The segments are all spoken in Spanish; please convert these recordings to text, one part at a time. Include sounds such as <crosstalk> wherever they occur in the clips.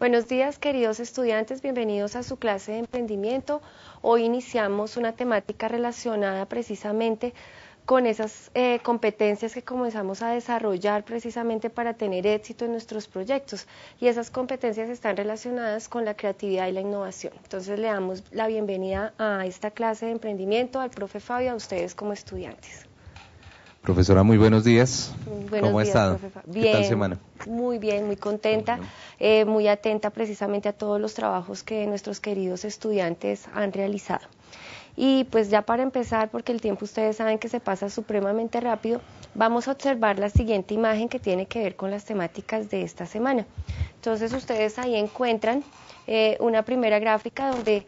Buenos días, queridos estudiantes, bienvenidos a su clase de emprendimiento. Hoy iniciamos una temática relacionada precisamente con esas eh, competencias que comenzamos a desarrollar precisamente para tener éxito en nuestros proyectos. Y esas competencias están relacionadas con la creatividad y la innovación. Entonces le damos la bienvenida a esta clase de emprendimiento, al profe Fabio, a ustedes como estudiantes. Profesora, muy buenos días. buenos ¿Cómo ha estado? Bien, ¿Qué tal semana? Muy bien, muy contenta, muy, eh, muy atenta precisamente a todos los trabajos que nuestros queridos estudiantes han realizado. Y pues ya para empezar, porque el tiempo ustedes saben que se pasa supremamente rápido, vamos a observar la siguiente imagen que tiene que ver con las temáticas de esta semana. Entonces ustedes ahí encuentran eh, una primera gráfica donde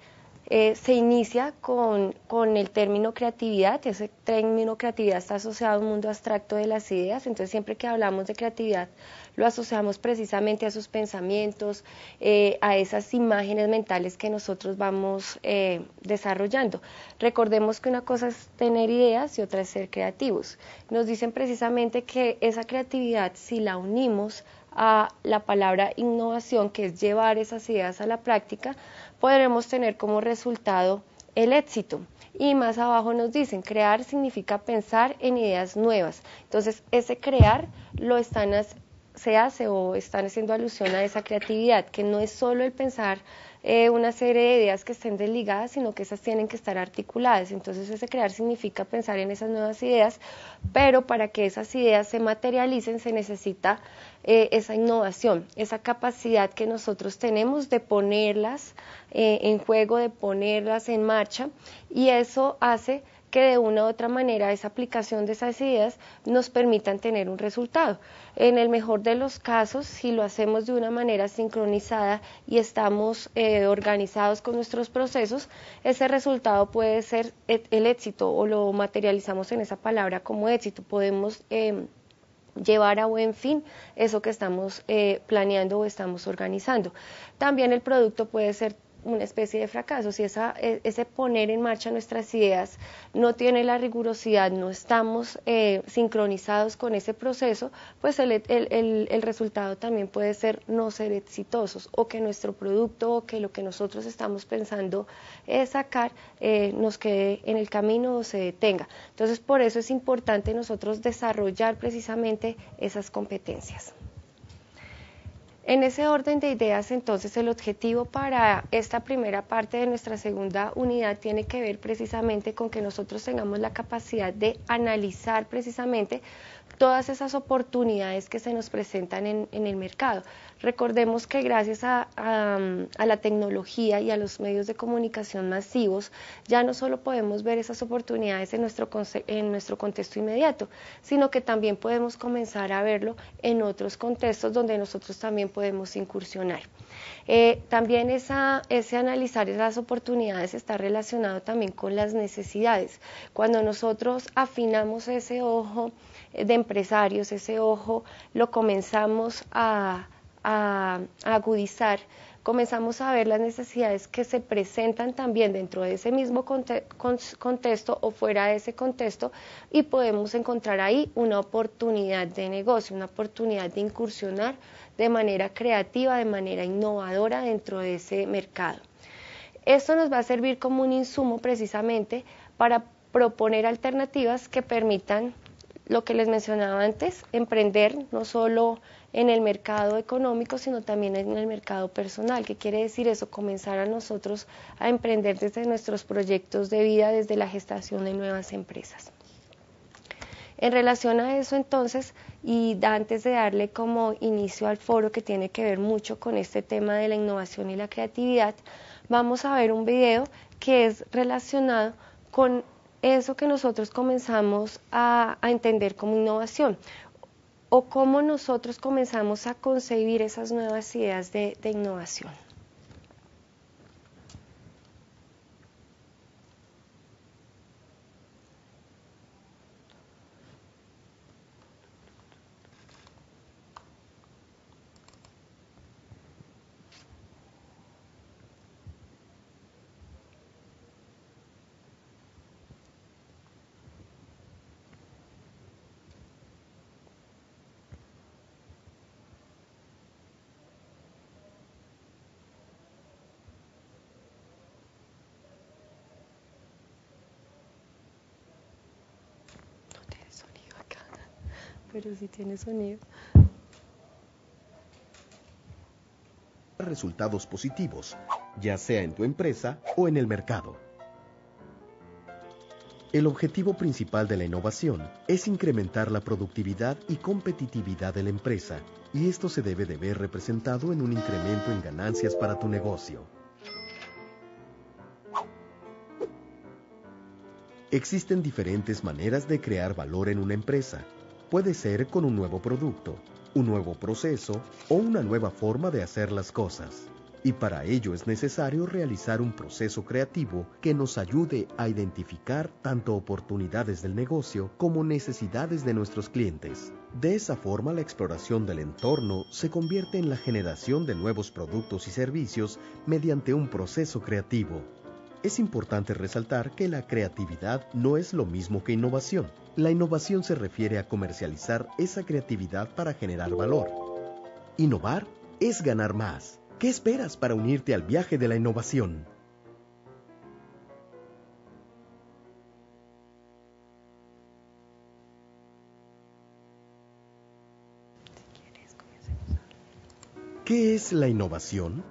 eh, se inicia con, con, el término creatividad. Ese término creatividad está asociado a un mundo abstracto de las ideas, entonces siempre que hablamos de creatividad lo asociamos precisamente a sus pensamientos, eh, a esas imágenes mentales que nosotros vamos eh, desarrollando. Recordemos que una cosa es tener ideas y otra es ser creativos. Nos dicen precisamente que esa creatividad, si la unimos a la palabra innovación, que es llevar esas ideas a la práctica, podremos tener como resultado el éxito. Y más abajo nos dicen, crear significa pensar en ideas nuevas. Entonces, ese crear lo están, se hace o están haciendo alusión a esa creatividad, que no es solo el pensar eh, una serie de ideas que estén desligadas, sino que esas tienen que estar articuladas. Entonces ese crear significa pensar en esas nuevas ideas, pero para que esas ideas se materialicen se necesita eh, esa innovación, esa capacidad que nosotros tenemos de ponerlas eh, en juego, de ponerlas en marcha, y eso hace que de una u otra manera esa aplicación de esas ideas nos permitan tener un resultado. En el mejor de los casos, si lo hacemos de una manera sincronizada y estamos eh, organizados con nuestros procesos, ese resultado puede ser el éxito o lo materializamos en esa palabra como éxito. Podemos em, llevar a buen fin eso que estamos eh, planeando o estamos organizando. También el producto puede ser una especie de fracaso. Si esa, e, ese poner en marcha nuestras ideas no tiene la rigurosidad, no estamos eh, sincronizados con ese proceso, pues el, el, el, resultado también puede ser no ser exitosos o que nuestro producto o que lo que nosotros estamos pensando eh, sacar eh, nos quede en el camino o se detenga. Entonces, por eso es importante nosotros desarrollar precisamente esas competencias. En ese orden de ideas, entonces, el objetivo para esta primera parte de nuestra segunda unidad tiene que ver precisamente con que nosotros tengamos la capacidad de analizar precisamente todas esas oportunidades que se nos presentan en, el mercado. Recordemos que gracias a, la tecnología y a los medios de comunicación masivos, ya no solo podemos ver esas oportunidades en nuestro, contexto inmediato, sino que también podemos comenzar a verlo en otros contextos donde nosotros también podemos incursionar. Eh, también ese analizar esas oportunidades está relacionado también con las necesidades. Cuando nosotros afinamos ese ojo de empresarios, ese ojo, lo comenzamos a a, agudizar, comenzamos a ver las necesidades que se presentan también dentro de ese mismo contexto o fuera de ese contexto y podemos encontrar ahí una oportunidad de negocio, una oportunidad de incursionar de manera creativa, de manera innovadora dentro de ese mercado. Esto nos va a servir como un insumo precisamente para proponer alternativas que permitan lo que les mencionaba antes, emprender no solo en el mercado económico, sino también en el mercado personal. ¿Qué quiere decir eso? Comenzar a nosotros a emprender desde nuestros proyectos de vida, desde la gestación de nuevas empresas. En relación a eso entonces, y antes de darle como inicio al foro que tiene que ver mucho con este tema de la innovación y la creatividad, vamos a ver un video que es relacionado con eso que nosotros comenzamos a, a entender como innovación o cómo nosotros comenzamos a concebir esas nuevas ideas de, innovación. Resultados positivos, ya sea en tu empresa o en el mercado. El objetivo principal de la innovación es incrementar la productividad y competitividad de la empresa, y esto se debe de ver representado en un incremento en ganancias para tu negocio. Existen diferentes maneras de crear valor en una empresa, Puede ser con un nuevo producto, un nuevo proceso o una nueva forma de hacer las cosas. Y para ello es necesario realizar un proceso creativo que nos ayude a identificar tanto oportunidades del negocio como necesidades de nuestros clientes. De esa forma la exploración del entorno se convierte en la generación de nuevos productos y servicios mediante un proceso creativo. Es importante resaltar que la creatividad no es lo mismo que innovación la innovación se refiere a comercializar esa creatividad para generar valor. Innovar es ganar más. ¿Qué esperas para unirte al viaje de la innovación? ¿Qué es la innovación?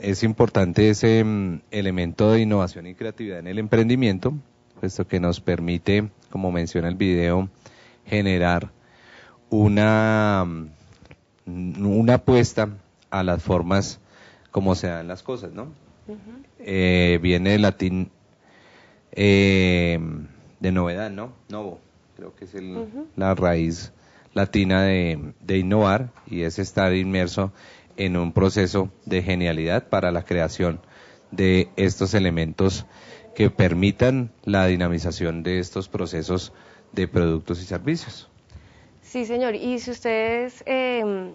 es importante ese mm, elemento de innovación y creatividad en el emprendimiento, puesto que nos permite, como menciona el video, generar una, mm, una apuesta a las formas como se dan las cosas, ¿no? Eh, viene el latín em, de novedad, ¿no? Novo, creo que es la raíz latina de, de innovar y es estar inmerso en un proceso de genialidad para la creación de estos elementos que permitan la dinamización de estos procesos de productos y servicios. Sí, señor. Y si ustedes em,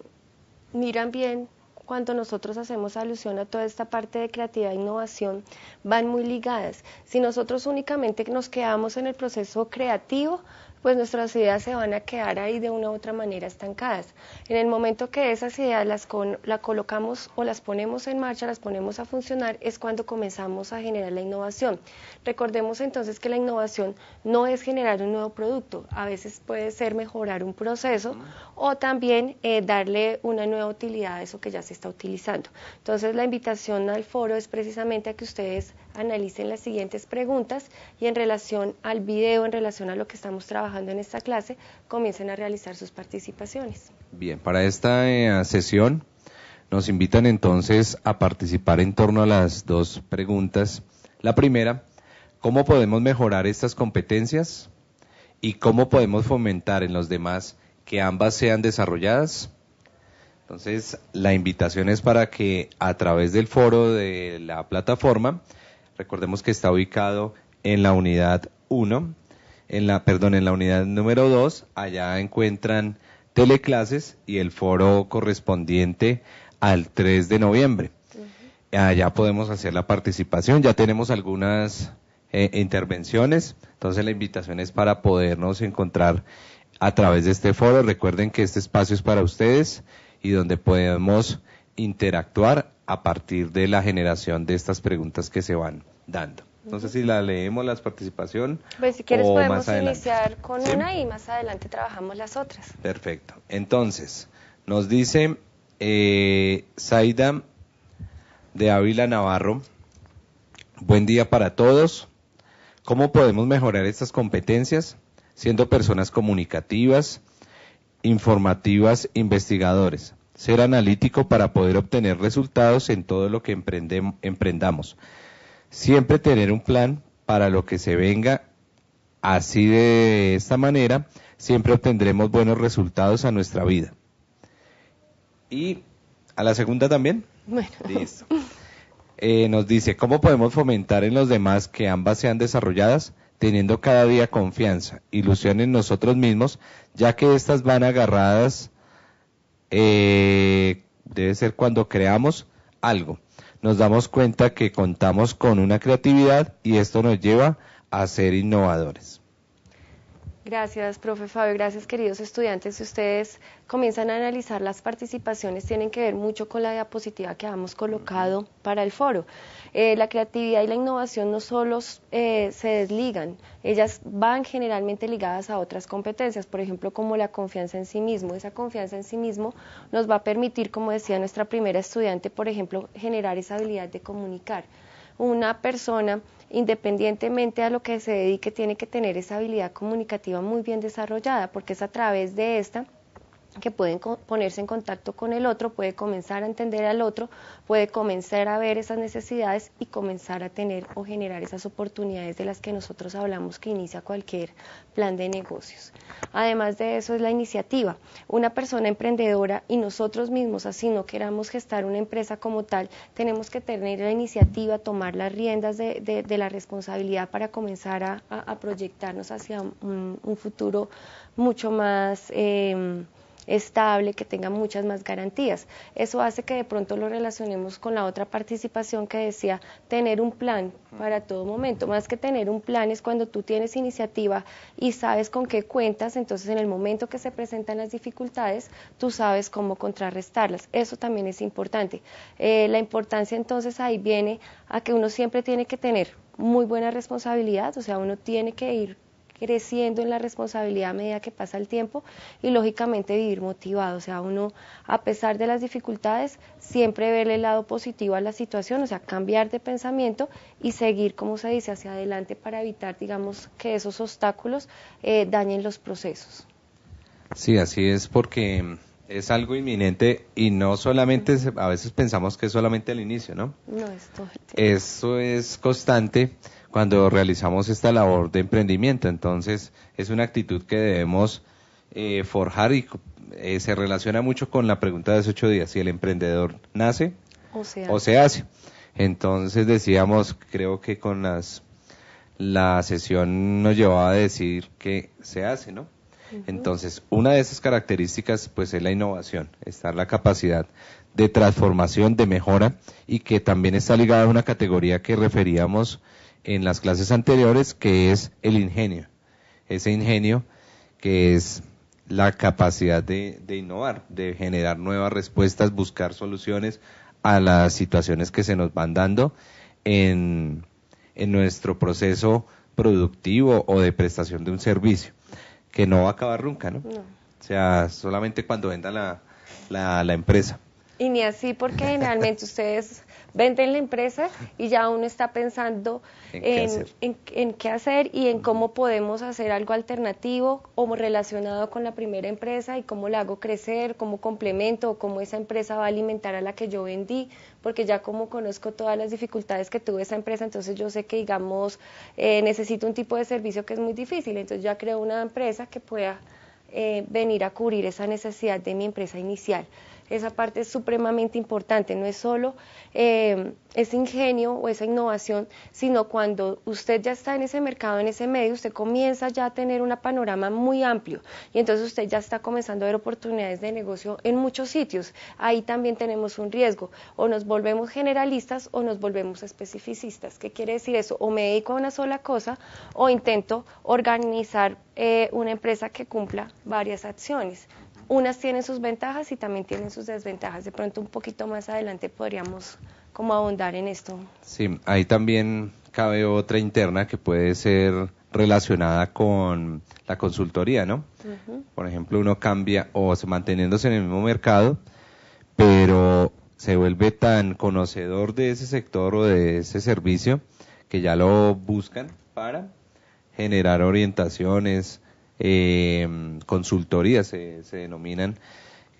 miran bien, cuando nosotros hacemos alusión a toda esta parte de creatividad e innovación, van muy ligadas. Si nosotros únicamente nos quedamos en el proceso creativo, pues nuestras ideas se van a quedar ahí de una u otra manera estancadas. En el momento que esas ideas las colocamos o las ponemos en marcha, las ponemos a funcionar, es cuando comenzamos a generar la innovación. Recordemos entonces que la innovación no es generar un nuevo producto, a veces puede ser mejorar un proceso o también eh, darle una nueva utilidad a eso que ya se está utilizando. Entonces la invitación al foro es precisamente a que ustedes analicen las siguientes preguntas y en relación al video, en relación a lo que estamos trabajando en esta clase, comiencen a realizar sus participaciones. Bien, para esta eh, sesión nos invitan entonces a participar en torno a las dos preguntas. La primera, ¿cómo podemos mejorar estas competencias? ¿Y cómo podemos fomentar en los demás que ambas sean desarrolladas? Entonces, la invitación es para que a través del foro de la plataforma Recordemos que está ubicado en la unidad 1, en la, perdón, en la unidad número 2. Allá encuentran teleclases y el foro correspondiente al 3 de noviembre. Allá podemos hacer la participación. Ya tenemos algunas eh, intervenciones. Entonces la invitación es para podernos encontrar a través de este foro. Recuerden que este espacio es para ustedes y donde podemos interactuar a partir de la generación de estas preguntas que se van dando. No sé si la leemos, las participación. Pues si quieres podemos iniciar con una y más adelante trabajamos las otras. Perfecto. Entonces, nos dice eh, de Ávila Navarro. Buen día para todos. ¿Cómo podemos mejorar estas competencias? Siendo personas comunicativas, informativas, investigadores ser analítico para poder obtener resultados en todo lo que emprendamos. Siempre tener un plan para lo que se venga. Así de esta manera, siempre obtendremos buenos resultados a nuestra vida. Y a la segunda también. Bueno. Listo. Eh, nos dice, ¿cómo podemos fomentar en los demás que ambas sean desarrolladas? teniendo cada día confianza, ilusión en nosotros mismos, ya que éstas van agarradas eh, debe ser cuando creamos algo. Nos damos cuenta que contamos con una creatividad y esto nos lleva a ser innovadores. Gracias, profe Fabio. Gracias, queridos estudiantes. Si ustedes comienzan a analizar las participaciones, tienen que ver mucho con la diapositiva que hemos colocado para el foro. Eh, la creatividad y la innovación no solo eh, se desligan, ellas van generalmente ligadas a otras competencias, por ejemplo, como la confianza en sí mismo. Esa confianza en sí mismo nos va a permitir, como decía nuestra primera estudiante, por ejemplo, generar esa habilidad de comunicar. Una persona independientemente a lo que se dedique, tiene que tener esa habilidad comunicativa muy bien desarrollada, porque es a través de esta que pueden ponerse en contacto con el otro, puede comenzar a entender al otro, puede comenzar a ver esas necesidades y comenzar a tener o generar esas oportunidades de las que nosotros hablamos que inicia cualquier plan de negocios. Además de eso es la iniciativa. Una persona emprendedora y nosotros mismos, así no queramos gestar una empresa como tal, tenemos que tener la iniciativa, tomar las riendas de, la responsabilidad para comenzar a, proyectarnos hacia un, futuro mucho más... Em, estable, que tenga muchas más garantías. Eso hace que de pronto lo relacionemos con la otra participación que decía tener un plan para todo momento. Más que tener un plan es cuando tú tienes iniciativa y sabes con qué cuentas, entonces en el momento que se presentan las dificultades, tú sabes cómo contrarrestarlas. Eso también es importante. Eh, la importancia entonces ahí viene a que uno siempre tiene que tener muy buena responsabilidad, o sea, uno tiene que ir creciendo en la responsabilidad a medida que pasa el tiempo y lógicamente vivir motivado, o sea, uno a pesar de las dificultades siempre verle el lado positivo a la situación, o sea, cambiar de pensamiento y seguir, como se dice, hacia adelante para evitar, digamos, que esos obstáculos eh, dañen los procesos. Sí, así es, porque es algo inminente y no solamente, a veces pensamos que es solamente el inicio, ¿no? No, es todo Eso es constante cuando realizamos esta labor de emprendimiento. Entonces, es una actitud que debemos eh, forjar y eh, se relaciona mucho con la pregunta de hace ocho días, si el emprendedor nace o se hace. Entonces, decíamos, creo que con las la sesión nos llevaba a decir que se hace, ¿no? Entonces, una de esas características pues es la innovación, estar la capacidad de transformación, de mejora y que también está ligada a una categoría que referíamos en las clases anteriores, que es el ingenio. Ese ingenio que es la capacidad de, innovar, de generar nuevas respuestas, buscar soluciones a las situaciones que se nos van dando en, nuestro proceso productivo o de prestación de un servicio, que no va a acabar nunca, ¿no? O sea, solamente cuando venda la, la empresa. Y ni así, porque generalmente <laughs> ustedes venden la empresa y ya uno está pensando en, qué hacer. y en cómo podemos hacer algo alternativo o relacionado con la primera empresa y cómo la hago crecer, cómo complemento o cómo esa empresa va a alimentar a la que yo vendí, porque ya como conozco todas las dificultades que tuvo esa empresa, entonces yo sé que, digamos, eh, necesito un tipo de servicio que es muy difícil, entonces ya creo una empresa que pueda eh, venir a cubrir esa necesidad de mi empresa inicial. Esa parte es supremamente importante, no es solo eh, ese ingenio o esa innovación, sino cuando usted ya está en ese mercado, en ese medio, usted comienza ya a tener un panorama muy amplio y entonces usted ya está comenzando a ver oportunidades de negocio en muchos sitios. Ahí también tenemos un riesgo, o nos volvemos generalistas o nos volvemos especificistas. ¿Qué quiere decir eso? O me dedico a una sola cosa o intento organizar eh, una empresa que cumpla varias acciones unas tienen sus ventajas y también tienen sus desventajas. De pronto un poquito más adelante podríamos como abundar en esto. Sí, ahí también cabe otra interna que puede ser relacionada con la consultoría, ¿no? Por ejemplo, uno cambia o se manteniéndose en el mismo mercado, pero se vuelve tan conocedor de ese sector o de ese servicio que ya lo buscan para generar orientaciones, eh, consultorías se, denominan,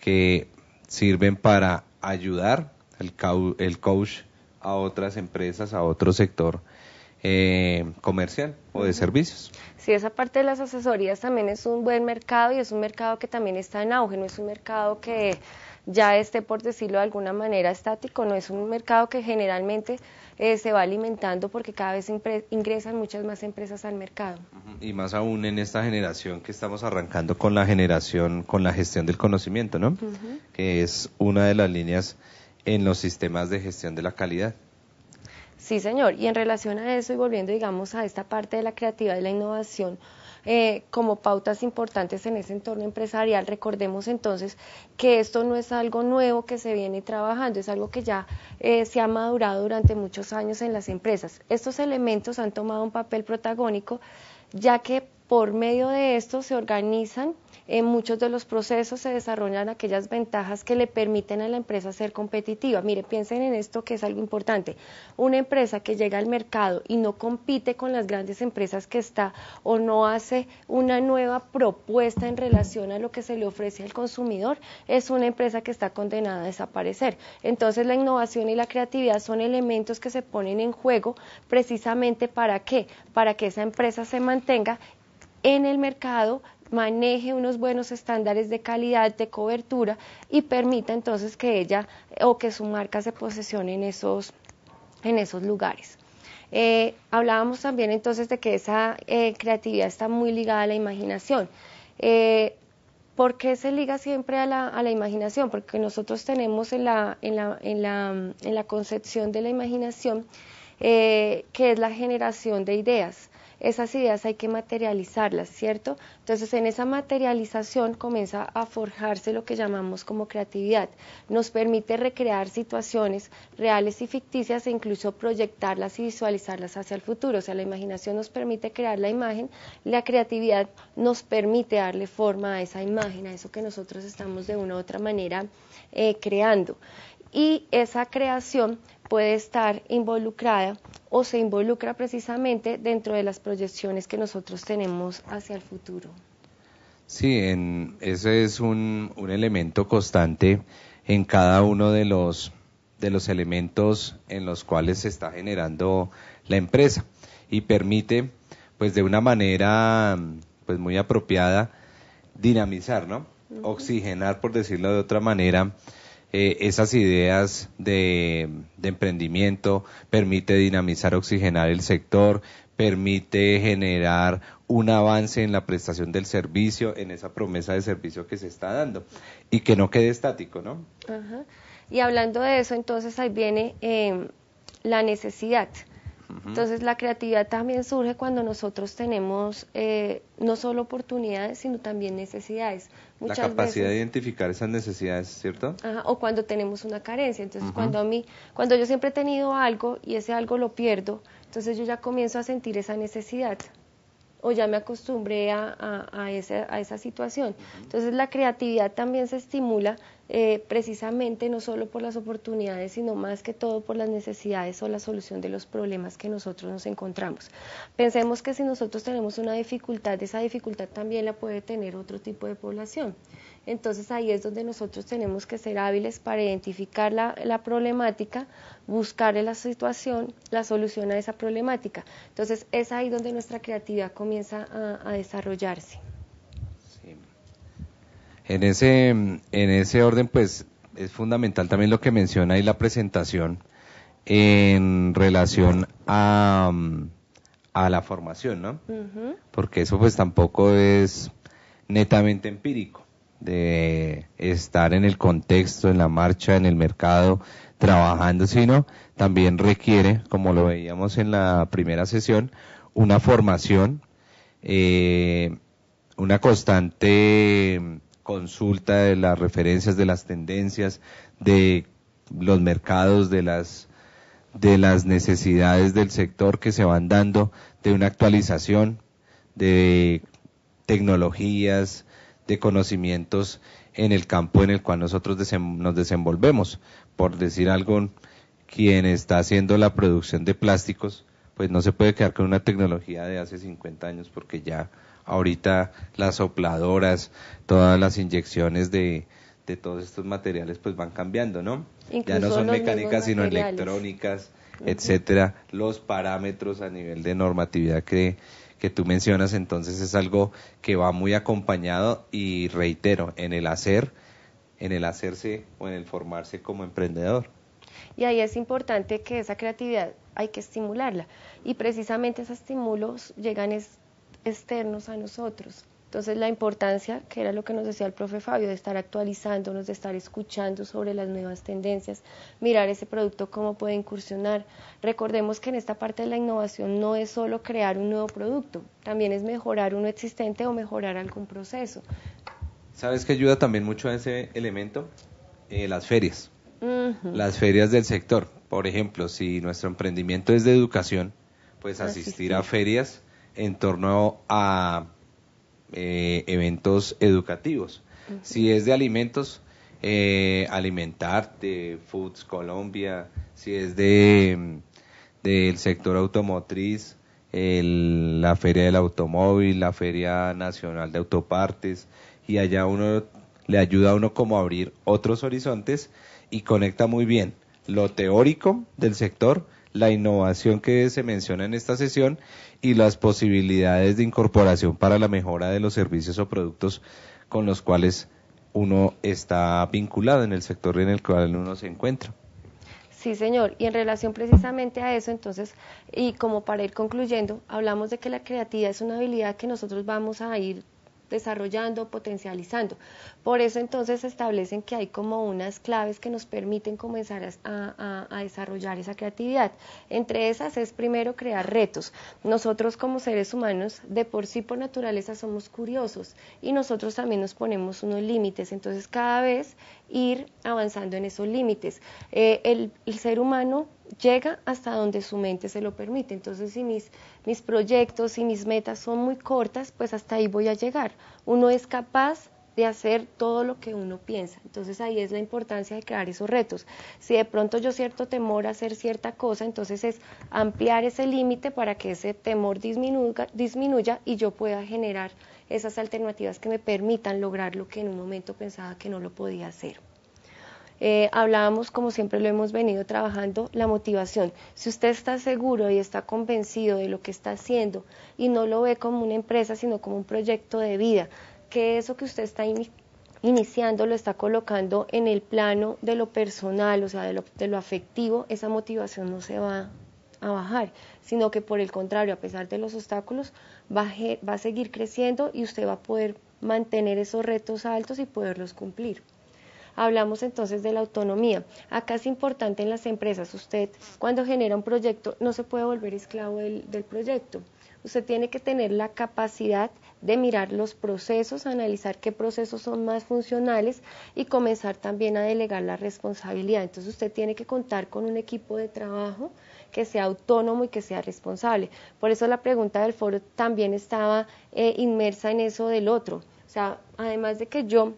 que sirven para ayudar el, coach a otras empresas, a otro sector eh, comercial o de servicios. Sí, esa parte de las asesorías también es un buen mercado y es un mercado que también está en auge, no es un mercado que ya esté, por decirlo de alguna manera, estático. No es un mercado que generalmente eh, se va alimentando porque cada vez ingresan muchas más empresas al mercado. Y más aún en esta generación que estamos arrancando con la generación, con la gestión del conocimiento, ¿no? Que es una de las líneas en los sistemas de gestión de la calidad. Sí, señor. Y en relación a eso y volviendo, digamos, a esta parte de la creatividad y la innovación, eh, como pautas importantes en ese entorno empresarial. Recordemos entonces que esto no es algo nuevo que se viene trabajando, es algo que ya eh, se ha madurado durante muchos años en las empresas. Estos elementos han tomado un papel protagónico ya que por medio de esto se organizan en eh, muchos de los procesos se desarrollan aquellas ventajas que le permiten a la empresa ser competitiva. Mire, piensen en esto que es algo importante. Una empresa que llega al mercado y no compite con las grandes empresas que está o no hace una nueva propuesta en relación a lo que se le ofrece al consumidor, es una empresa que está condenada a desaparecer. Entonces la innovación y la creatividad son elementos que se ponen en juego precisamente para qué? Para que esa empresa se mantenga en el mercado maneje unos buenos estándares de calidad, de cobertura y permita entonces que ella o que su marca se posesione en esos, en esos lugares. Eh, hablábamos también entonces de que esa eh, creatividad está muy ligada a la imaginación. Eh, ¿Por qué se liga siempre a la, a la imaginación? Porque nosotros tenemos en la, en la, en la, en la concepción de la imaginación que es la generación de ideas esas ideas hay que materializarlas, ¿cierto? Entonces en esa materialización comienza a forjarse lo que llamamos como creatividad. Nos permite recrear situaciones reales y ficticias e incluso proyectarlas y visualizarlas hacia el futuro. O sea, la imaginación nos permite crear la imagen, la creatividad nos permite darle forma a esa imagen, a eso que nosotros estamos de una u otra manera eh, creando. Y esa creación puede estar involucrada o se involucra precisamente dentro de las proyecciones que nosotros tenemos hacia el futuro. Sí, ese es un, un, elemento constante en cada uno de los, de los elementos en los cuales se está generando la empresa y permite, pues de una manera pues muy apropiada, dinamizar, ¿no? Oxigenar, por decirlo de otra manera, eh, esas ideas de, emprendimiento, permite dinamizar, oxigenar el sector, permite generar un avance en la prestación del servicio, en esa promesa de servicio que se está dando y que no quede estático, ¿no? Y hablando de eso, entonces ahí viene em, la necesidad. Entonces la creatividad también surge cuando nosotros tenemos eh, no solo oportunidades, sino también necesidades la capacidad de identificar esas necesidades, ¿cierto? Ajá, o cuando tenemos una carencia. Entonces, cuando a mí, cuando yo siempre he tenido algo y ese algo lo pierdo, entonces yo ya comienzo a sentir esa necesidad o ya me acostumbré a, esa, situación. Entonces la creatividad también se estimula eh, precisamente no solo por las oportunidades, sino más que todo por las necesidades o la solución de los problemas que nosotros nos encontramos. Pensemos que si nosotros tenemos una dificultad, esa dificultad también la puede tener otro tipo de población. Entonces ahí es donde nosotros tenemos que ser hábiles para identificar la, problemática, buscar en la situación, la solución a esa problemática. Entonces es ahí donde nuestra creatividad comienza a, desarrollarse. En, ese, en ese orden, pues es fundamental también lo que menciona ahí la presentación en relación a, la formación, ¿no? Porque eso pues tampoco es netamente empírico de estar en el contexto, en la marcha, en el mercado, trabajando, sino también requiere, como lo veíamos en la primera sesión, una formación, eh, una constante consulta de las referencias, de las tendencias, de los mercados, de las de las necesidades del sector que se van dando, de una actualización de tecnologías, de conocimientos en el campo en el cual nosotros nos desenvolvemos. Por decir algo, quien está haciendo la producción de plásticos, pues no se puede quedar con una tecnología de hace 50 años porque ya ahorita las sopladoras, todas las inyecciones de, de todos estos materiales pues van cambiando, ¿no? ya no son mecánicas sino electrónicas, etcétera, los parámetros a nivel de normatividad que que tú mencionas, entonces es algo que va muy acompañado y reitero, en el hacer, en el hacerse o en el formarse como emprendedor. Y ahí es importante que esa creatividad hay que estimularla. Y precisamente esos estímulos llegan externos a nosotros. Entonces la importancia, que era lo que nos decía el profe Fabio, de estar actualizándonos, de estar escuchando sobre las nuevas tendencias, mirar ese producto cómo puede incursionar. Recordemos que en esta parte de la innovación no es solo crear un nuevo producto, también es mejorar uno existente o mejorar algún proceso. ¿Sabes qué ayuda también mucho a ese elemento? Eh, las ferias. Las ferias del sector. Por ejemplo, si nuestro emprendimiento es de educación, pues asistir. a ferias en torno a eh, eventos educativos. Si es de alimentos, eh, Alimentarte, Foods Colombia, si es de del sector automotriz, la Feria del Automóvil, la Feria Nacional de Autopartes, y allá uno le ayuda a uno como a abrir otros horizontes y conecta muy bien lo teórico del sector, la innovación que se menciona en esta sesión y las posibilidades de incorporación para la mejora de los servicios o productos con los cuales uno está vinculado en el sector en el cual uno se encuentra. Sí, señor. Y en relación precisamente a eso, entonces, y como para ir concluyendo, hablamos de que la creatividad es una habilidad que nosotros vamos a ir desarrollando, potencializando. Por eso entonces establecen que hay como unas claves que nos permiten comenzar a, desarrollar esa creatividad. Entre esas es primero crear retos. Nosotros como seres humanos de por sí por naturaleza somos curiosos y nosotros también nos ponemos unos límites. Entonces cada vez ir avanzando en esos límites. Eh, el, ser humano llega hasta donde su mente se lo permite. Entonces, si mis, mis proyectos y mis metas son muy cortas, pues hasta ahí voy a llegar. Uno es capaz de hacer todo lo que uno piensa. Entonces ahí es la importancia de crear esos retos. Si de pronto yo cierto temor a hacer cierta cosa, entonces es ampliar ese límite para que ese temor disminuya y yo pueda generar esas alternativas que me permitan lograr lo que en un momento pensaba que no lo podía hacer. Eh, hablábamos, como siempre lo hemos venido trabajando, la motivación. Si usted está seguro y está convencido de lo que está haciendo y no lo ve como una empresa, sino como un proyecto de vida, que eso que usted está iniciando lo está colocando en el plano de lo personal, o sea, de lo, de lo afectivo, esa motivación no se va a bajar, sino que por el contrario, a pesar de los obstáculos, va a, seguir creciendo y usted va a poder mantener esos retos altos y poderlos cumplir. Hablamos entonces de la autonomía. Acá es importante en las empresas, usted cuando genera un proyecto no se puede volver esclavo del proyecto. Usted tiene que tener la capacidad de mirar los procesos, analizar qué procesos son más funcionales y comenzar también a delegar la responsabilidad. Entonces usted tiene que contar con un equipo de trabajo que sea autónomo y que sea responsable. Por eso la pregunta del foro también estaba eh, inmersa en eso del otro. O sea, además de que yo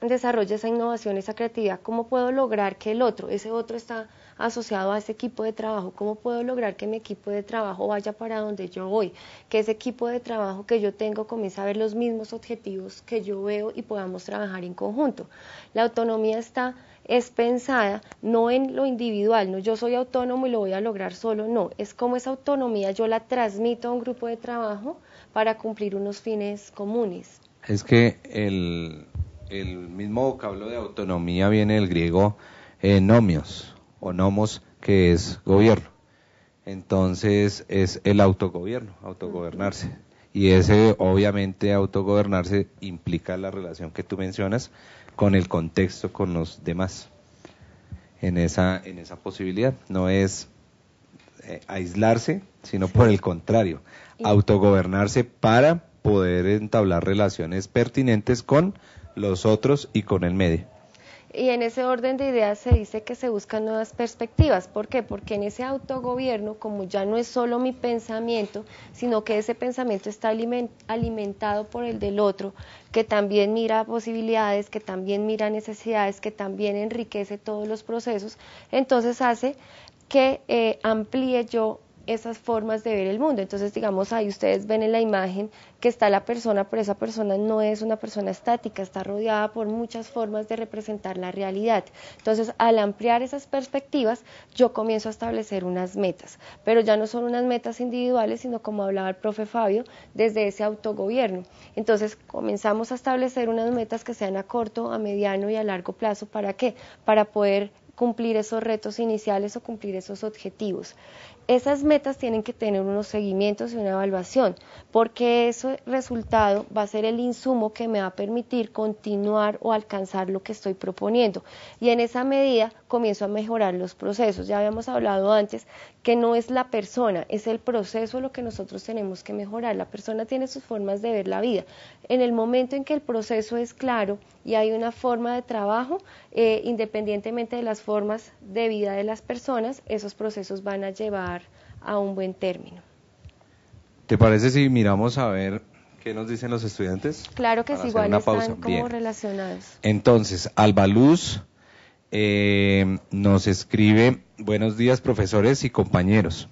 desarrolle esa innovación, esa creatividad, ¿cómo puedo lograr que el otro, ese otro está asociado a ese equipo de trabajo, cómo puedo lograr que mi equipo de trabajo vaya para donde yo voy, que ese equipo de trabajo que yo tengo comience a ver los mismos objetivos que yo veo y podamos trabajar en conjunto. La autonomía está es pensada no en lo individual, no yo soy autónomo y lo voy a lograr solo, no, es como esa autonomía yo la transmito a un grupo de trabajo para cumplir unos fines comunes. Es que el, el mismo vocablo de autonomía viene del griego enomios. Eh, nomios, o nomos, que es gobierno. Entonces es el autogobierno, autogobernarse. Y ese, obviamente, autogobernarse implica la relación que tú mencionas con el contexto, con los demás, en esa, en esa posibilidad. No es eh, aislarse, sino por el contrario, autogobernarse para poder entablar relaciones pertinentes con los otros y con el medio y en ese orden de ideas se dice que se buscan nuevas perspectivas. ¿Por qué? Porque en ese autogobierno, como ya no es solo mi pensamiento, sino que ese pensamiento está alimentado por el del otro, que también mira posibilidades, que también mira necesidades, que también enriquece todos los procesos, entonces hace que eh, amplíe yo esas formas de ver el mundo. Entonces, digamos, ahí ustedes ven en la imagen que está la persona, pero esa persona no es una persona estática, está rodeada por muchas formas de representar la realidad. Entonces, al ampliar esas perspectivas, yo comienzo a establecer unas metas, pero ya no son unas metas individuales, sino como hablaba el profe Fabio, desde ese autogobierno. Entonces, comenzamos a establecer unas metas que sean a corto, a mediano y a largo plazo. ¿Para qué? Para poder cumplir esos retos iniciales o cumplir esos objetivos. Esas metas tienen que tener unos seguimientos y una evaluación, porque ese resultado va a ser el insumo que me va a permitir continuar o alcanzar lo que estoy proponiendo. Y en esa medida comienzo a mejorar los procesos. Ya habíamos hablado antes que no es la persona, es el proceso lo que nosotros tenemos que mejorar. La persona tiene sus formas de ver la vida. En el momento en que el proceso es claro, y hay una forma de trabajo, eh, independientemente de las formas de vida de las personas, esos procesos van a llevar a un buen término. ¿Te parece si miramos a ver qué nos dicen los estudiantes? Claro que sí, igual están como relacionados. Entonces, Albaluz eh, nos escribe, buenos días profesores y compañeros.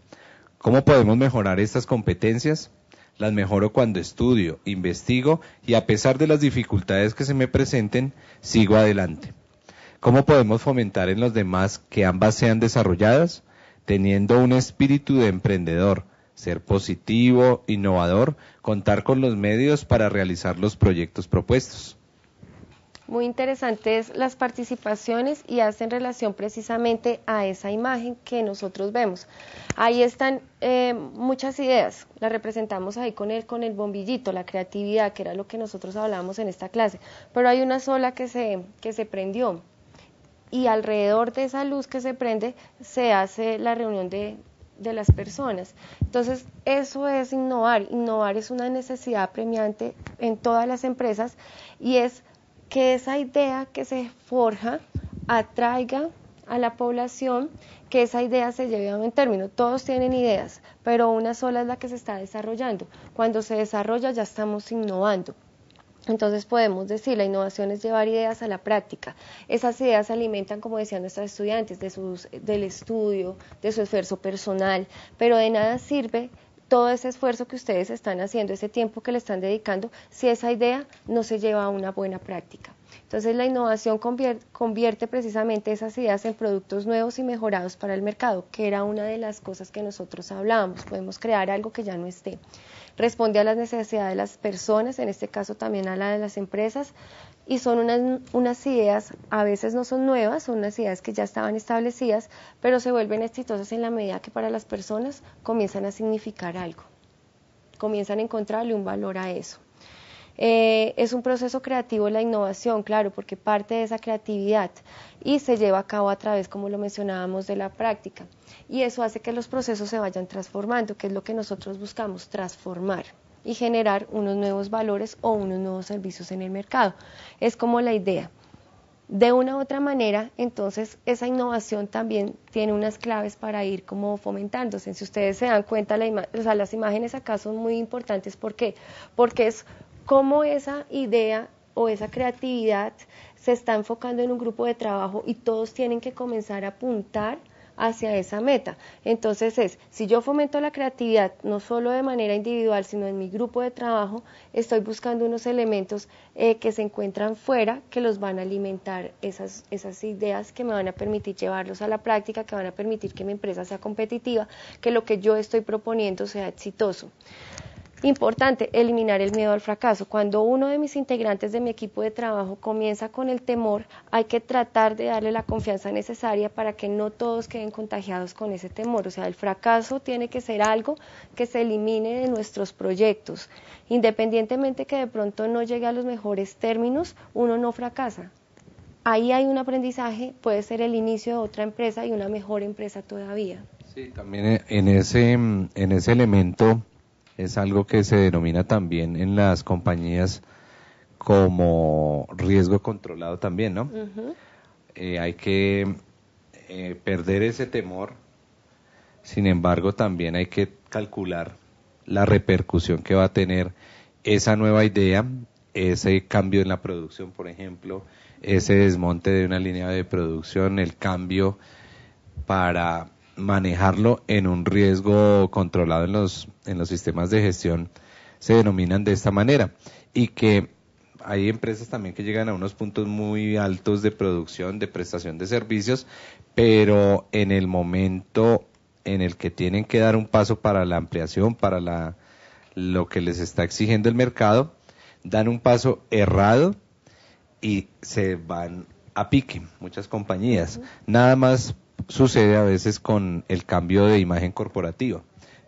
¿Cómo podemos mejorar estas competencias? las mejoro cuando estudio, investigo y a pesar de las dificultades que se me presenten, sigo adelante. ¿Cómo podemos fomentar en los demás que ambas sean desarrolladas? Teniendo un espíritu de emprendedor, ser positivo, innovador, contar con los medios para realizar los proyectos propuestos. Muy interesantes las participaciones y hacen relación precisamente a esa imagen que nosotros vemos. Ahí están eh, muchas ideas, las representamos ahí con el, con el bombillito, la creatividad, que era lo que nosotros hablábamos en esta clase, pero hay una sola que se, que se prendió y alrededor de esa luz que se prende se hace la reunión de, de las personas. Entonces, eso es innovar. Innovar es una necesidad premiante en todas las empresas y es que esa idea que se forja atraiga a la población, que esa idea se lleve a un término. Todos tienen ideas, pero una sola es la que se está desarrollando. Cuando se desarrolla ya estamos innovando. Entonces podemos decir, la innovación es llevar ideas a la práctica. Esas ideas se alimentan, como decían nuestros estudiantes, de sus, del estudio, de su esfuerzo personal, pero de nada sirve todo ese esfuerzo que ustedes están haciendo, ese tiempo que le están dedicando, si esa idea no se lleva a una buena práctica. Entonces la innovación convierte, precisamente esas ideas en productos nuevos y mejorados para el mercado, que era una de las cosas que nosotros hablábamos. Podemos crear algo que ya no esté. Responde a las necesidades de las personas, en este caso también a la de las empresas, y son unas, ideas, a veces no son nuevas, son unas ideas que ya estaban establecidas, pero se vuelven exitosas en la medida que para las personas comienzan a significar algo, comienzan a encontrarle un valor a eso. Eh, es un proceso creativo la innovación, claro, porque parte de esa creatividad y se lleva a cabo a través, como lo mencionábamos, de la práctica. Y eso hace que los procesos se vayan transformando, que es lo que nosotros buscamos, transformar y generar unos nuevos valores o unos nuevos servicios en el mercado. Es como la idea. De una u otra manera, entonces esa innovación también tiene unas claves para ir como fomentándose. Si ustedes se dan cuenta, la o las imágenes acá son muy importantes. ¿Por qué? Porque es como esa idea o esa creatividad se está enfocando en un grupo de trabajo y todos tienen que comenzar a apuntar hacia esa meta. Entonces es, si yo fomento la creatividad no solo de manera individual, sino en mi grupo de trabajo, estoy buscando unos elementos eh, que se encuentran fuera, que los van a alimentar esas ideas que me van a permitir llevarlos a la práctica, que van a permitir que mi empresa sea competitiva, que lo que yo estoy proponiendo sea exitoso. Importante, eliminar el miedo al fracaso. Cuando uno de mis integrantes de mi equipo de trabajo comienza con el temor, hay que tratar de darle la confianza necesaria para que no todos queden contagiados con ese temor. O sea, el fracaso tiene que ser algo que se elimine de nuestros proyectos. Independientemente que de pronto no llegue a los mejores términos, uno no fracasa. Ahí hay un aprendizaje, puede ser el inicio de otra empresa y una mejor empresa todavía. Sí, también en ese, en ese elemento es algo que se denomina también en las compañías como riesgo controlado también, ¿no? Eh, hay que eh, perder ese temor, sin embargo también hay que calcular la repercusión que va a tener esa nueva idea, ese cambio en la producción, por ejemplo, ese desmonte de una línea de producción, el cambio para manejarlo en un riesgo controlado en los, en los sistemas de gestión se denominan de esta manera y que hay empresas también que llegan a unos puntos muy altos de producción, de prestación de servicios, pero en el momento en el que tienen que dar un paso para la ampliación, para la, lo que les está exigiendo el mercado, dan un paso errado y se van a pique muchas compañías. Nada más sucede a veces con el cambio de imagen corporativa.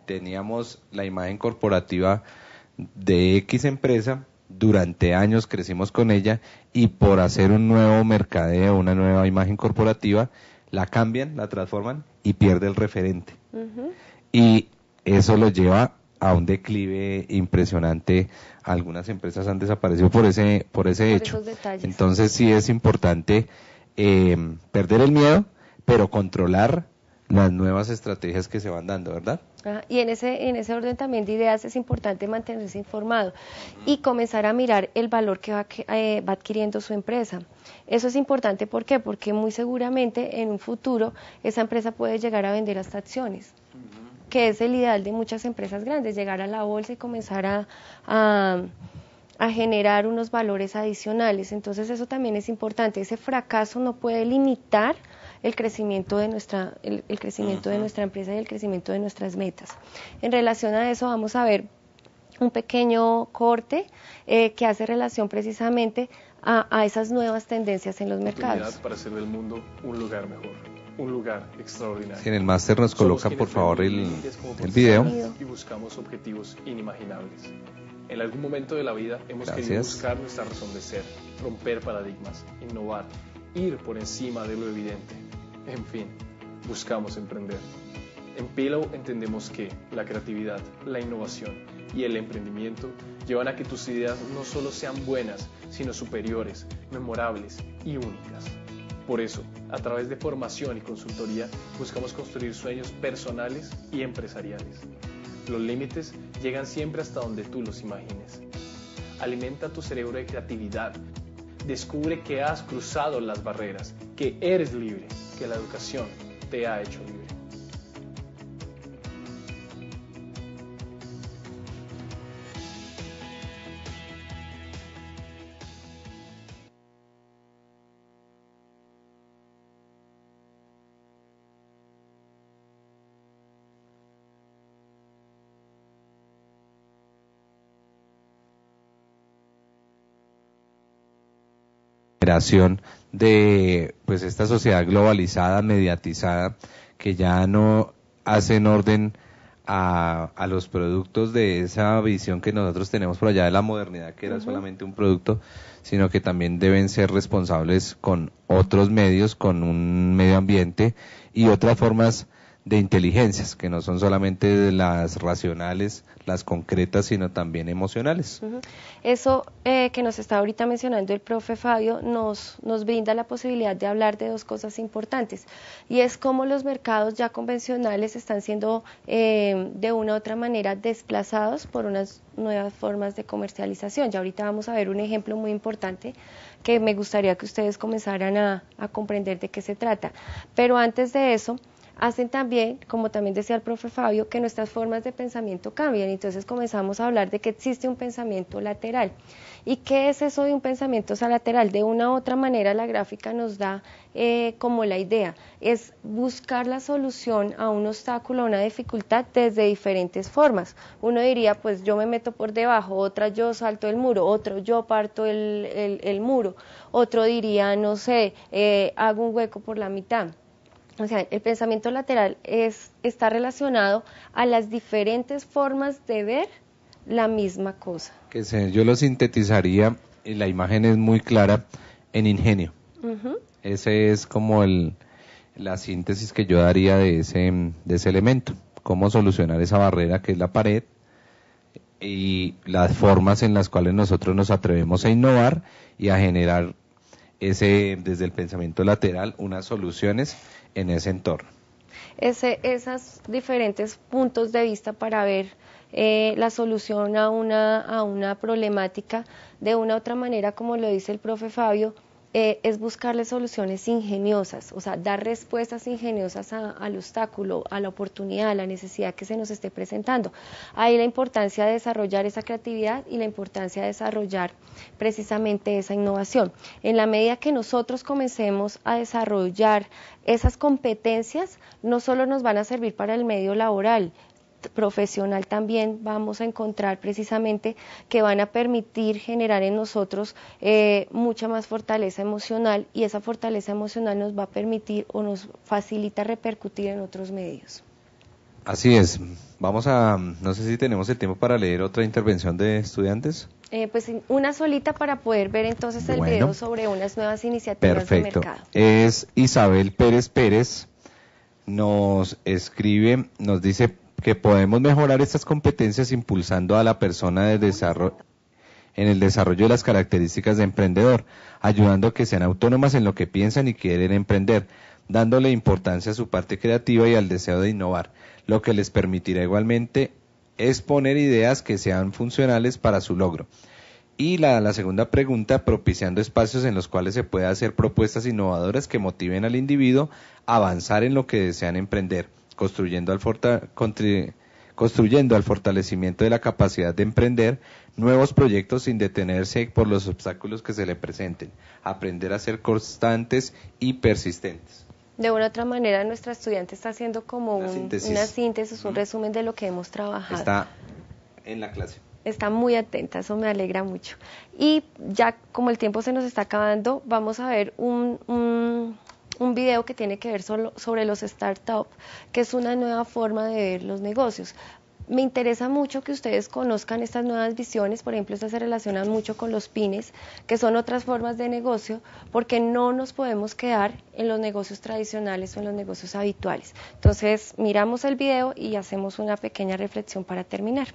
Teníamos la imagen corporativa de X empresa, durante años crecimos con ella y por hacer un nuevo mercadeo, una nueva imagen corporativa, la cambian, la transforman y pierde el referente. Y eso lo lleva a un declive impresionante. Algunas empresas han desaparecido por ese, por ese hecho. Entonces sí es importante eh, perder el miedo, pero controlar las nuevas estrategias que se van dando, ¿verdad? Ah, y en ese, en ese orden también de ideas es importante mantenerse informado y comenzar a mirar el valor que va, eh, va adquiriendo su empresa. Eso es importante, ¿por qué? Porque muy seguramente en un futuro esa empresa puede llegar a vender hasta acciones, que es el ideal de muchas empresas grandes, llegar a la bolsa y comenzar a generar unos valores adicionales. Entonces eso también es importante. Ese fracaso no puede limitar el crecimiento de nuestra, el, crecimiento de nuestra empresa y el crecimiento de nuestras metas. En relación a eso vamos a ver un pequeño corte eh, que hace relación precisamente a, a, esas nuevas tendencias en los mercados. Para hacer del mundo un lugar mejor, un lugar extraordinario. Si en el máster nos colocan por favor el, el video. Y buscamos objetivos inimaginables. En algún momento de la vida hemos querido buscar nuestra razón de ser, romper paradigmas, innovar, ir por encima de lo evidente. En fin, buscamos emprender. En Pillow entendemos que la creatividad, la innovación y el emprendimiento llevan a que tus ideas no solo sean buenas, sino superiores, memorables y únicas. Por eso, a través de formación y consultoría, buscamos construir sueños personales y empresariales. Los límites llegan siempre hasta donde tú los imagines. Alimenta tu cerebro de creatividad descubre que has cruzado las barreras, que eres libre, que la educación te ha hecho libre. de pues esta sociedad globalizada, mediatizada, que ya no hacen orden a, los productos de esa visión que nosotros tenemos por allá de la modernidad, que era solamente un producto, sino que también deben ser responsables con otros medios, con un medio ambiente y otras formas de inteligencias, que no son solamente las racionales, las concretas, sino también emocionales. Eso eh, que nos está ahorita mencionando el profe Fabio nos, nos brinda la posibilidad de hablar de dos cosas importantes, y es cómo los mercados ya convencionales están siendo eh, de una u otra manera desplazados por unas nuevas formas de comercialización. Ya ahorita vamos a ver un ejemplo muy importante que me gustaría que ustedes comenzaran a comprender de qué se trata. Pero antes de eso, hacen también, como también decía el profe Fabio, que nuestras formas de pensamiento cambien. Entonces comenzamos a hablar de que existe un pensamiento lateral. ¿Y qué es eso de un pensamiento lateral? De una u otra manera la gráfica nos da eh, como la idea, es buscar la solución a un obstáculo, a una dificultad desde diferentes formas. Uno diría, pues yo me meto por debajo, otra yo salto el muro, otro yo parto el, el, muro, otro diría, no sé, eh, hago un hueco por la mitad. O sea, el pensamiento lateral es, está relacionado a las diferentes formas de ver la misma cosa. Que yo lo sintetizaría, y la imagen es muy clara, en ingenio. Esa Ese es como el, la síntesis que yo daría de ese, de ese elemento. Cómo solucionar esa barrera que es la pared y las formas en las cuales nosotros nos atrevemos a innovar y a generar ese desde el pensamiento lateral unas soluciones en ese entorno. Ese, esos diferentes puntos de vista para ver eh, la solución a una, a una problemática de una u otra manera, como lo dice el profe Fabio, eh, es buscarle soluciones ingeniosas, o sea, dar respuestas ingeniosas al obstáculo, a la oportunidad, a la necesidad que se nos esté presentando. Ahí la importancia de desarrollar esa creatividad y la importancia de desarrollar precisamente esa innovación. En la medida que nosotros comencemos a desarrollar esas competencias, no solo nos van a servir para el medio laboral, profesional también vamos a encontrar precisamente que van a permitir generar en nosotros eh, mucha más fortaleza emocional y esa fortaleza emocional nos va a permitir o nos facilita repercutir en otros medios. Así es. Vamos a, no sé si tenemos el tiempo para leer otra intervención de estudiantes. Eh, pues una solita para poder ver entonces el video sobre unas nuevas iniciativas perfecto. de mercado. Es Isabel Pérez Pérez, nos escribe, nos dice, que podemos mejorar estas competencias impulsando a la persona en el desarrollo de las características de emprendedor, ayudando a que sean autónomas en lo que piensan y quieren emprender, dándole importancia a su parte creativa y al deseo de innovar, lo que les permitirá igualmente exponer ideas que sean funcionales para su logro. Y la, la segunda pregunta, propiciando espacios en los cuales se pueda hacer propuestas innovadoras que motiven al individuo a avanzar en lo que desean emprender construyendo al, construyendo al fortalecimiento de la capacidad de emprender nuevos proyectos sin detenerse por los obstáculos que se le presenten, aprender a ser constantes y persistentes. De una u otra manera, nuestra estudiante está haciendo como una, síntesis. un resumen de lo que hemos trabajado. Está en la clase está muy atenta, eso me alegra mucho. Y ya como el tiempo se nos está acabando, vamos a ver un, un video que tiene que ver solo sobre los startups, que es una nueva forma de ver los negocios. Me interesa mucho que ustedes conozcan estas nuevas visiones, por ejemplo, estas se relacionan mucho con los pines, que son otras formas de negocio, porque no nos podemos quedar en los negocios tradicionales o en los negocios habituales. Entonces, miramos el video y hacemos una pequeña reflexión para terminar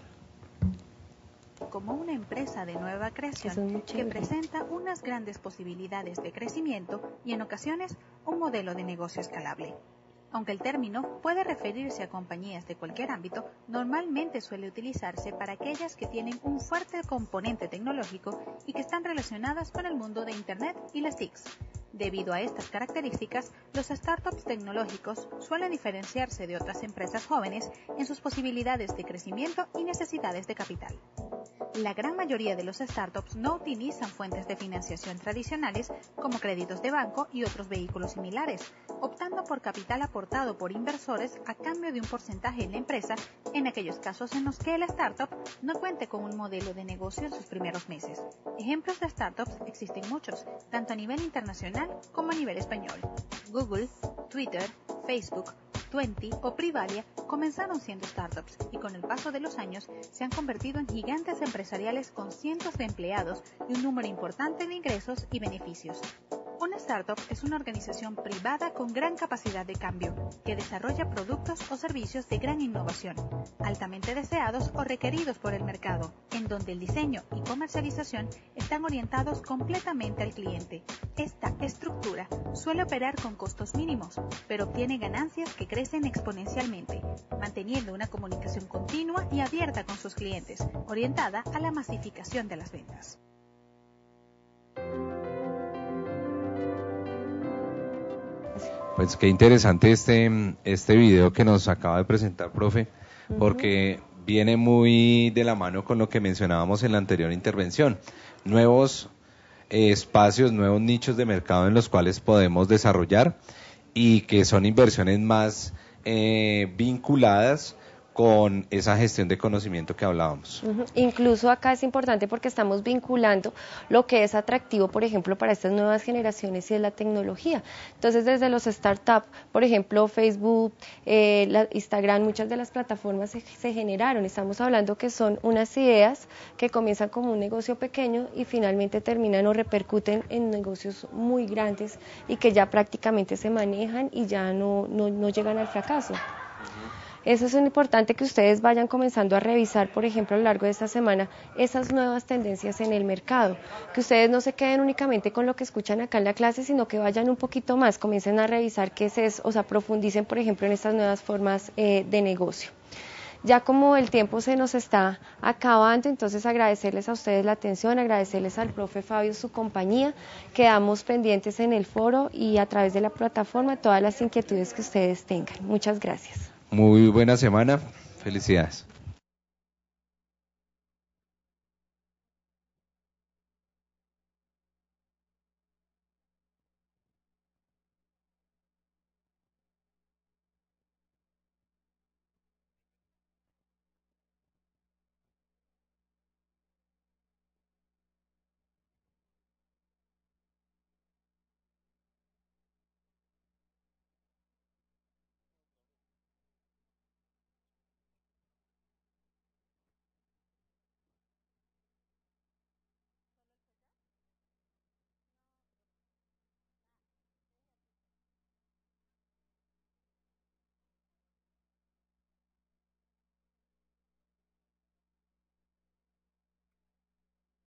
como una empresa de nueva creación que presenta unas grandes posibilidades de crecimiento y en ocasiones un modelo de negocio escalable. Aunque el término puede referirse a compañías de cualquier ámbito, normalmente suele utilizarse para aquellas que tienen un fuerte componente tecnológico y que están relacionadas con el mundo de Internet y las TICs. Debido a estas características, los startups tecnológicos suelen diferenciarse de otras empresas jóvenes en sus posibilidades de crecimiento y necesidades de capital. La gran mayoría de los startups no utilizan fuentes de financiación tradicionales como créditos de banco y otros vehículos similares, optando por capital aportado por inversores a cambio de un porcentaje en la empresa en aquellos casos en los que la startup no cuente con un modelo de negocio en sus primeros meses. Ejemplos de startups existen muchos, tanto a nivel internacional como a nivel español. Google, Twitter, Facebook, Twenty o Privalia comenzaron siendo startups y con el paso de los años se han convertido en gigantes empresariales con cientos de empleados y un número importante de ingresos y beneficios. Una startup es una organización privada con gran capacidad de cambio, que desarrolla productos o servicios de gran innovación, altamente deseados o requeridos por el mercado, en donde el diseño y comercialización están orientados completamente al cliente. Esta es estructura suele operar con costos mínimos, pero obtiene ganancias que crecen exponencialmente, manteniendo una comunicación continua y abierta con sus clientes, orientada a la masificación de las ventas. Pues qué interesante este, este video que nos acaba de presentar, profe, porque viene muy de la mano con lo que mencionábamos en la anterior intervención. Nuevos espacios, nuevos nichos de mercado en los cuales podemos desarrollar y que son inversiones más eh, vinculadas con esa gestión de conocimiento que hablábamos. Incluso acá es importante porque estamos vinculando lo que es atractivo, por ejemplo, para estas nuevas generaciones y es la tecnología. Entonces, desde los startups, por ejemplo, Facebook, eh, la, Instagram, muchas de las plataformas se, generaron. Estamos hablando que son unas ideas que comienzan como un negocio pequeño y finalmente terminan o repercuten en negocios muy grandes y que ya prácticamente se manejan y ya no, llegan al fracaso. Eso es importante que ustedes vayan comenzando a revisar, por ejemplo, a lo largo de esta semana, esas nuevas tendencias en el mercado. Que ustedes no se queden únicamente con lo que escuchan acá en la clase, sino que vayan un poquito más, comiencen a revisar qué es eso, o sea, profundicen, por ejemplo, en estas nuevas formas eh, de negocio. Ya como el tiempo se nos está acabando, entonces agradecerles a ustedes la atención, agradecerles al profe Fabio su compañía. Quedamos pendientes en el foro y a través de la plataforma todas las inquietudes que ustedes tengan. Muchas gracias. Muy buena semana. Felicidades.